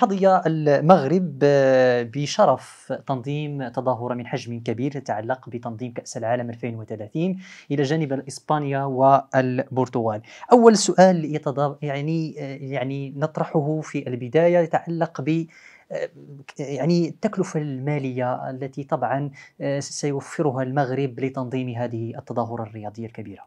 قضي المغرب آه، بشرف تنظيم تظاهرة من حجم كبير تتعلق بتنظيم كأس العالم 2030 إلى جانب إسبانيا والبرتغال. أول سؤال يعني آه، يعني نطرحه في البداية يتعلق ب آه، يعني التكلفة المالية التي طبعا سيوفرها المغرب لتنظيم هذه التظاهرة الرياضية الكبيرة.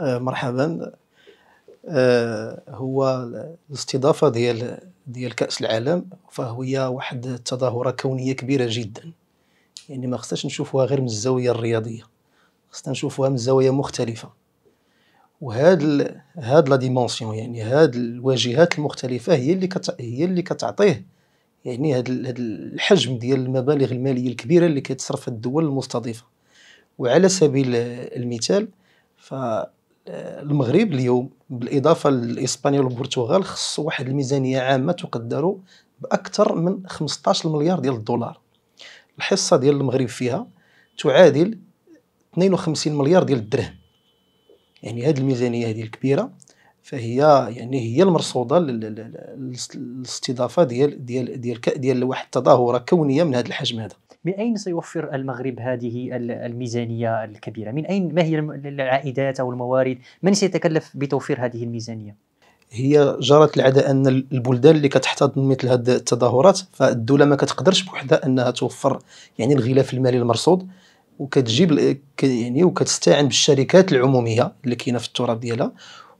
مرحبا هو الاستضافة ديال ديال كاس العالم فهي واحد التظاهره كونيه كبيره جدا يعني ما خصناش نشوفوها غير من الزاويه الرياضيه خصنا نشوفوها من زاويه مختلفه وهاد ال... هاد لا ديمونسيون يعني هاد الواجهات المختلفه هي اللي كت... هي اللي كتعطيه يعني هاد, ال... هاد الحجم ديال المبالغ الماليه الكبيره اللي كتصرف الدول المستضيفه وعلى سبيل المثال ف المغرب اليوم بالاضافه لاسبانيا والبرتغال خص واحد الميزانيه عامه تقدر باكثر من 15 مليار ديال الدولار الحصه ديال المغرب فيها تعادل 52 مليار ديال الدرهم يعني هذه الميزانيه هذه الكبيره فهي يعني هي المرصوده للاستضافه ديال ديال ديال ديال واحد التظاهره كونيه من هذا الحجم هذا من أين سيوفر المغرب هذه الميزانية الكبيرة من أين ما هي العائدات أو الموارد من سيتكلف بتوفير هذه الميزانية هي جرت العاده ان البلدان اللي كتحتضن مثل هذه التظاهرات فالدوله ما كتقدرش بوحدها انها توفر يعني الغلاف المالي المرصود وكتجيب يعني وكتستعين بالشركات العموميه اللي كاينه في التراب ديالها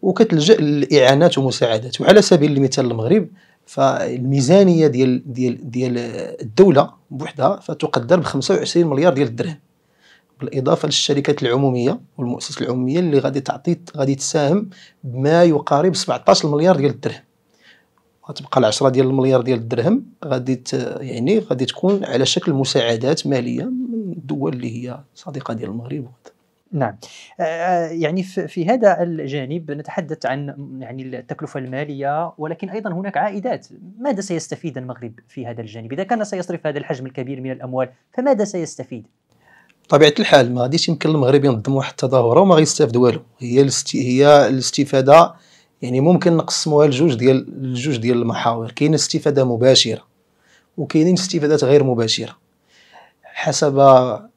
وكتلجا للاعانات ومساعدات وعلى سبيل المثال المغرب فالميزانيه ديال ديال ديال الدوله بوحدها فتقدر ب 25 مليار ديال الدرهم بالاضافه للشركات العموميه والمؤسسات العموميه اللي غادي تعطي غادي تساهم بما يقارب 17 مليار ديال الدرهم غتبقى العشرة ديال المليار ديال الدرهم غادي يعني غادي تكون على شكل مساعدات ماليه من الدول اللي هي صديقه ديال المغرب وكذا نعم آه، آه، يعني في هذا الجانب نتحدث عن يعني التكلفة المالية ولكن أيضا هناك عائدات ماذا سيستفيد المغرب في هذا الجانب إذا كان سيصرف هذا الحجم الكبير من الأموال فماذا سيستفيد طبيعة الحال ما غاديش يمكن المغرب ينظم واحد التظاهرة وما غيستافد والو هي الاستي... هي الاستفادة يعني ممكن نقسموها لجوج ديال لجوج ديال المحاور كاين استفادة مباشرة وكاينين استفادات غير مباشرة حسب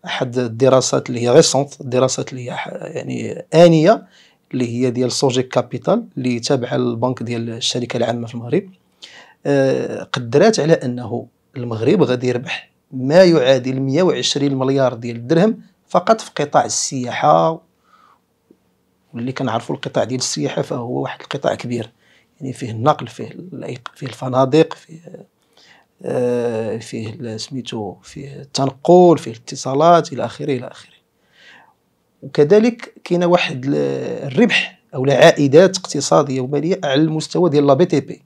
احد الدراسات اللي هي ريسونت الدراسات اللي هي يعني انيه اللي هي ديال سوجيك كابيتال اللي تابعه للبنك ديال الشركه العامه في المغرب آه، قدرات على انه المغرب غادي يربح ما يعادل 120 مليار ديال الدرهم فقط في قطاع السياحه واللي كنعرفوا القطاع ديال السياحه فهو واحد القطاع كبير يعني فيه النقل فيه فيه الفنادق فيه آه، فيه سميتو فيه التنقل فيه الاتصالات الى اخره الى اخره وكذلك كاين واحد الربح او العائدات اقتصاديه وماليه على المستوى ديال لا بي تي بي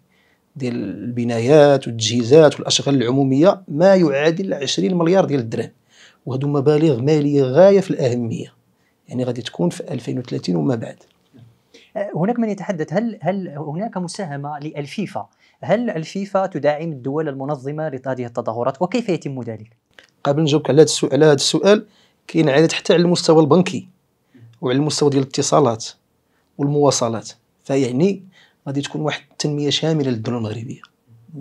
ديال البنايات والتجهيزات والاشغال العموميه ما يعادل 20 مليار ديال الدرهم وهذو مبالغ ماليه غايه في الاهميه يعني غادي تكون في 2030 وما بعد آه، هناك من يتحدث هل هل هناك مساهمه للفيفا هل الفيفا تدعم الدول المنظمه لهذه التظاهرات وكيف يتم ذلك؟ قبل نجاوبك على هذا السؤال على هذا السؤال كاين عدد حتى على المستوى البنكي وعلى المستوى ديال الاتصالات والمواصلات فيعني غادي تكون واحد التنميه شامله للدول المغربيه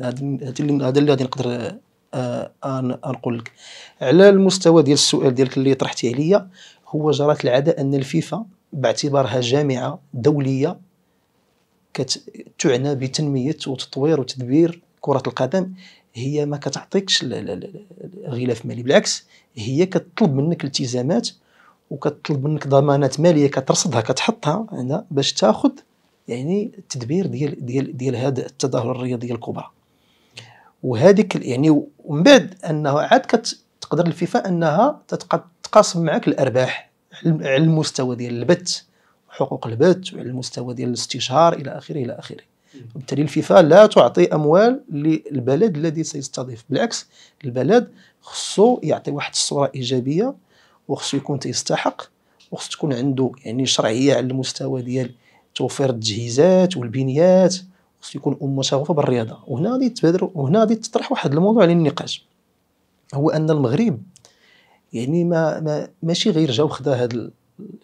هذا اللي غادي نقدر آه، آه، نقول لك على المستوى ديال السؤال ديالك اللي طرحتي عليا هو جرات العاده ان الفيفا باعتبارها جامعه دوليه كتعنى بتنميه وتطوير وتدبير كره القدم هي ما كتعطيكش الغلاف المالي بالعكس هي كتطلب منك التزامات وكتطلب منك ضمانات ماليه كترصدها كتحطها هنا باش تاخذ يعني التدبير ديال ديال ديال هذا التظاهر الرياضيه الكبرى وهذيك يعني ومن بعد انه عاد كتقدر الفيفا انها تتقاسم معك الارباح على المستوى ديال البث حقوق البث وعلى المستوى ديال الاستشهار الى اخره الى اخره وبالتالي الفيفا لا تعطي اموال للبلد الذي سيستضيف بالعكس البلد خصو يعطي واحد الصوره ايجابيه وخصو يكون تيستحق وخصو تكون عنده يعني شرعيه على المستوى ديال توفير التجهيزات والبنيات خصو يكون امه شغوفه بالرياضه وهنا غادي تبادر وهنا غادي تطرح واحد الموضوع للنقاش هو ان المغرب يعني ما, ما ماشي غير جا وخدا هذا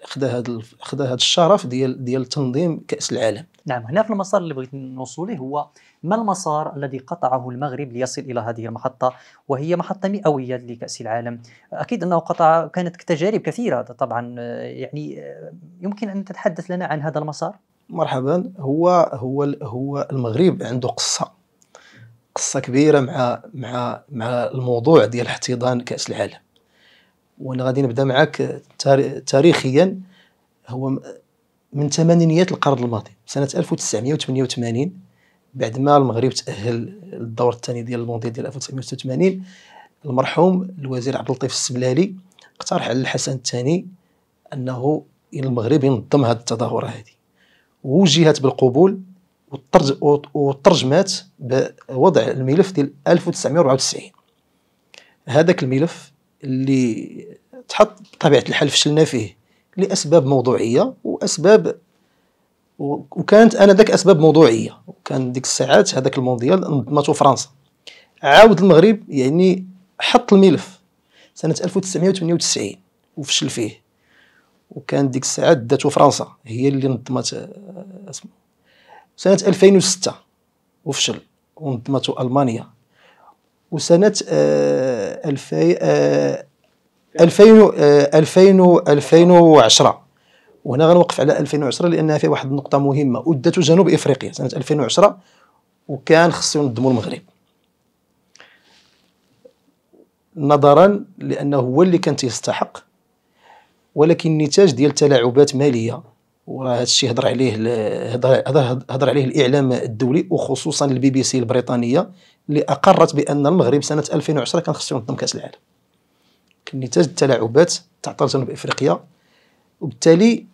خدا هذا خدا هذا الشرف ديال ديال تنظيم كاس العالم نعم هنا في المسار اللي بغيت نوصل له هو ما المسار الذي قطعه المغرب ليصل الى هذه المحطه وهي محطه مئويه لكاس العالم اكيد انه قطع كانت تجارب كثيره طبعا يعني يمكن ان تتحدث لنا عن هذا المسار مرحبا هو هو هو المغرب عنده قصه قصه كبيره مع مع مع الموضوع ديال احتضان كاس العالم وانا غادي نبدا معك تاريخيا هو من ثمانينيات القرن الماضي سنه 1988 بعد ما المغرب تاهل للدور الثاني ديال المونديال ديال 1986 المرحوم الوزير عبد اللطيف السبلالي اقترح على الحسن الثاني انه المغرب ينظم هذه التظاهره هذه ووجهت بالقبول وترجمات بوضع الملف ديال 1994 هذاك الملف اللي تحط بطبيعة الحال فشلنا فيه لأسباب موضوعية وأسباب وكانت انا ذاك اسباب موضوعيه وكان ديك الساعات هذاك المونديال نظمته فرنسا عاود المغرب يعني حط الملف سنه 1998 وفشل فيه وكان ديك الساعات داتو فرنسا هي اللي نظمت آه، سنه 2006 وفشل ونظمته المانيا وسنة 2000 2000 2010 وهنا غنوقف على 2010 لانها فيها واحد النقطه مهمه ودت جنوب افريقيا سنه 2010 وكان خصو ينظموا المغرب نظرا لانه هو اللي كان تيستحق ولكن النتاج ديال تلاعبات ماليه وهذا الشيء هضر عليه هضر عليه الاعلام الدولي وخصوصا البي بي سي البريطانيه اللي اقرت بان المغرب سنه 2010 كان خصو ينظم كاس العالم كان نتاج التلاعبات تعطل جنوب افريقيا وبالتالي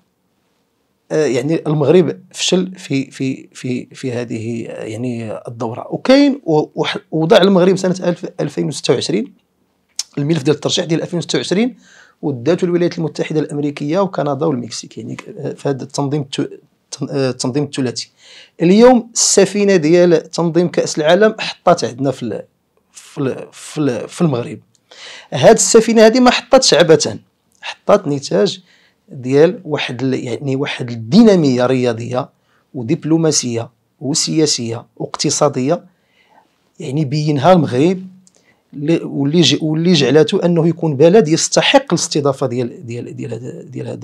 آه، يعني المغرب فشل في في في في هذه آه، يعني الدوره وكاين وضع المغرب سنه 2026 الملف ديال الترشيح ديال 2026 وداتو الولايات المتحده الامريكيه وكندا والمكسيك يعني في هذا التنظيم التنظيم الثلاثي اليوم السفينه ديال تنظيم كاس العالم حطات عندنا في في في المغرب هاد السفينه هذه ما حطاتش عبثا حطات نتاج ديال واحد يعني واحد الديناميه رياضيه ودبلوماسيه وسياسيه واقتصاديه يعني بينها المغرب واللي واللي جعلته انه يكون بلد يستحق الاستضافه ديال ديال ديال ديال هذه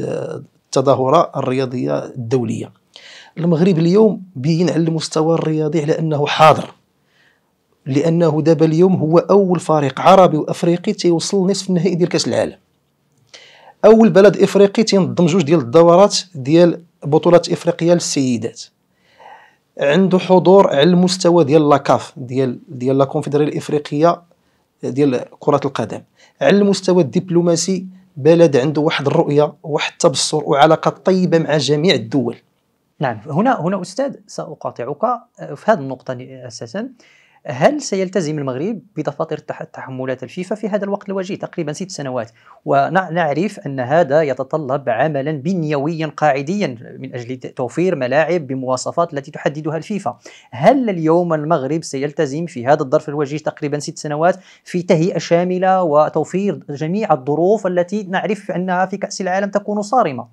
التظاهره الرياضيه الدوليه المغرب اليوم بين على المستوى الرياضي على انه حاضر لانه دابا اليوم هو اول فريق عربي وافريقي تيوصل نصف النهائي ديال كاس العالم اول بلد افريقي تنظم جوج ديال الدورات ديال بطولات افريقيا للسيدات عنده حضور على المستوى ديال لاكاف ديال ديال لا الافريقيه ديال كره القدم على المستوى الدبلوماسي بلد عنده واحد الرؤيه واحد التبصر وعلاقه طيبه مع جميع الدول نعم هنا هنا استاذ ساقاطعك في هذه النقطه اساسا هل سيلتزم المغرب بدفاتر تحملات الفيفا في هذا الوقت الوجيه تقريبا ست سنوات ونعرف أن هذا يتطلب عملا بنيويا قاعديا من أجل توفير ملاعب بمواصفات التي تحددها الفيفا هل اليوم المغرب سيلتزم في هذا الظرف الوجيه تقريبا ست سنوات في تهيئة شاملة وتوفير جميع الظروف التي نعرف أنها في كأس العالم تكون صارمة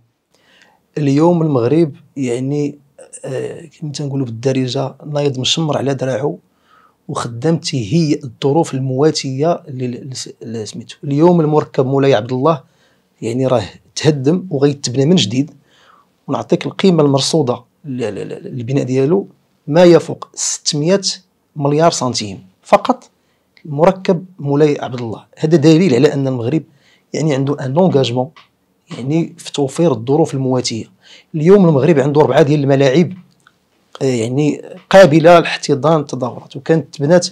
اليوم المغرب يعني آه، كما تنقولوا بالدارجه نايض مشمر على دراعه وخدام تيهيئ الظروف المواتيه اللي سميتو اليوم المركب مولاي عبد الله يعني راه تهدم وغيتبنى من جديد ونعطيك القيمه المرصوده للبناء ديالو ما يفوق 600 مليار سنتيم فقط المركب مولاي عبد الله هذا دليل على ان المغرب يعني عنده ان لونغاجمون يعني في توفير الظروف المواتيه اليوم المغرب عنده ربعه ديال الملاعب آه، يعني قابله لاحتضان التظاهرات وكانت تبنات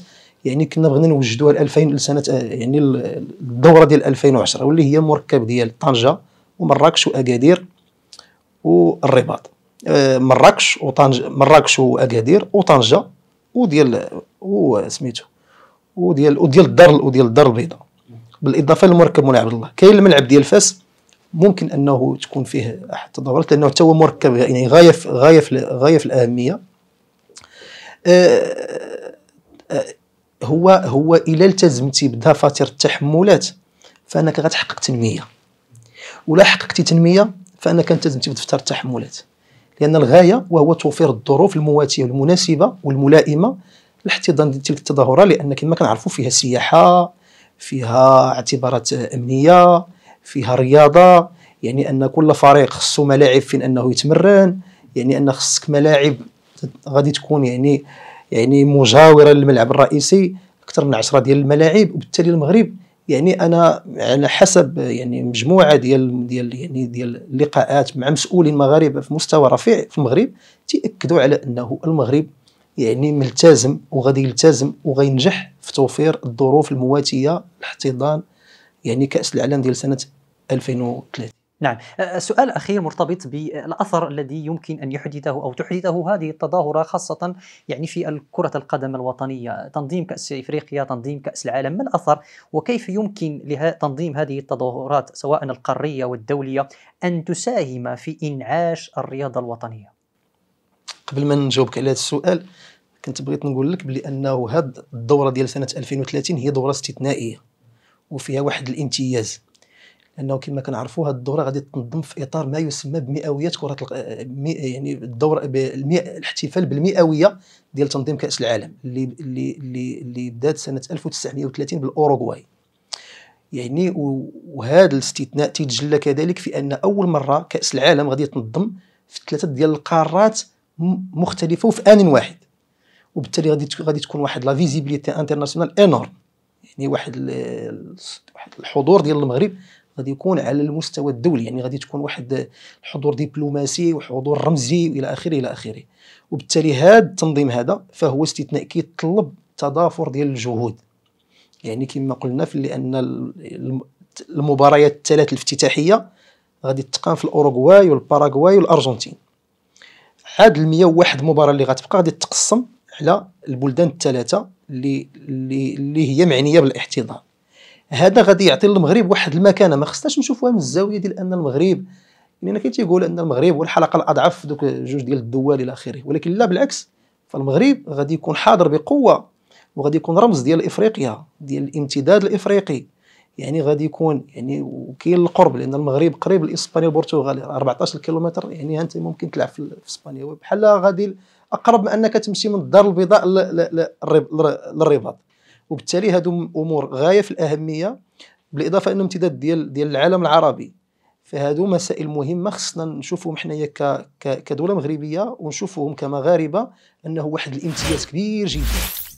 يعني كنا بغينا نوجدوها 2000 لسنه آه، يعني الدوره ديال 2010 واللي هي مركب ديال طنجه ومراكش واكادير والرباط آه، مراكش وطنجه مراكش واكادير وطنجه وديال وسميتو وديال وديال الدار وديال الدار البيضاء بالاضافه للمركب مولاي عبد الله كاين الملعب ديال فاس ممكن انه تكون فيه احد التدهورات لانه حتى هو مركب يعني غايه في غايه في غايه في الاهميه آه، آه، هو هو الى التزمتي بدفاتر التحملات فانك غتحقق تنميه ولا حققتي تنميه فانك التزمتي بدفتر التحملات لان الغايه وهو توفير الظروف المواتيه والمناسبه والملائمه لاحتضان تلك التظاهره لان كما كنعرفوا فيها سياحه فيها اعتبارات امنيه فيها رياضه يعني ان كل فريق خصو ملاعب فين انه يتمرن يعني ان خصك ملاعب غادي تكون يعني يعني مجاوره للملعب الرئيسي اكثر من 10 ديال الملاعب وبالتالي المغرب يعني انا على حسب يعني مجموعه ديال ديال يعني ديال اللقاءات مع مسؤولين مغاربه في مستوى رفيع في المغرب تاكدوا على انه المغرب يعني ملتزم وغادي يلتزم وغينجح في توفير الظروف المواتيه لاحتضان يعني كاس العالم ديال سنه 2030 نعم أه، سؤال أخير مرتبط بالأثر الذي يمكن أن يحدثه أو تحدثه هذه التظاهرة خاصة يعني في كرة القدم الوطنية تنظيم كأس إفريقيا تنظيم كأس العالم ما الأثر وكيف يمكن تنظيم هذه التظاهرات سواء القارية والدولية أن تساهم في إنعاش الرياضة الوطنية قبل ما نجاوبك على هذا السؤال كنت بغيت نقول لك بلي انه هاد الدوره ديال سنه 2030 هي دوره استثنائيه وفيها واحد الامتياز انه كما كنعرفوا هذه الدوره غادي تنظم في اطار ما يسمى بمئويات كره يعني الدوره الاحتفال بالمئويه ديال تنظيم كاس العالم اللي اللي اللي, اللي بدات سنه 1930 بالاوروغواي يعني وهذا الاستثناء تيتجلى كذلك في ان اول مره كاس العالم غادي تنظم في ثلاثه ديال القارات مختلفه وفي ان واحد وبالتالي غادي غادي تكون واحد لا فيزيبيليتي انترناسيونال انورم يعني واحد واحد الحضور ديال المغرب غادي يكون على المستوى الدولي يعني غادي تكون واحد حضور دبلوماسي وحضور رمزي والى اخره الى اخره وبالتالي هذا التنظيم هذا فهو استثناء كيتطلب تضافر ديال الجهود يعني كما قلنا في لان المباريات الثلاث الافتتاحيه غادي تقام في الاوروغواي والباراغواي والارجنتين هاد ال 101 مباراه اللي غتبقى غادي تقسم على البلدان الثلاثه اللي اللي هي معنيه بالاحتضان هذا غادي يعطي للمغرب واحد المكانه ما خصناش نشوفوها من الزاويه ديال ان المغرب لان يعني كاين تيقول ان المغرب هو الحلقه الاضعف في دوك جوج ديال الدول الى اخره ولكن لا بالعكس فالمغرب غادي يكون حاضر بقوه وغادي يكون رمز ديال افريقيا ديال الامتداد الافريقي يعني غادي يكون يعني وكاين القرب لان المغرب قريب لاسبانيا والبرتغال 14 يعني كيلومتر يعني انت ممكن تلعب في اسبانيا بحال غادي اقرب ما انك تمشي من الدار البيضاء للرباط وبالتالي هادو امور غايه في الاهميه بالاضافه انه امتداد ديال ديال العالم العربي فهادو مسائل مهمه خصنا نشوفهم حنايا كدوله مغربيه ونشوفهم كمغاربه انه واحد الامتياز كبير جدا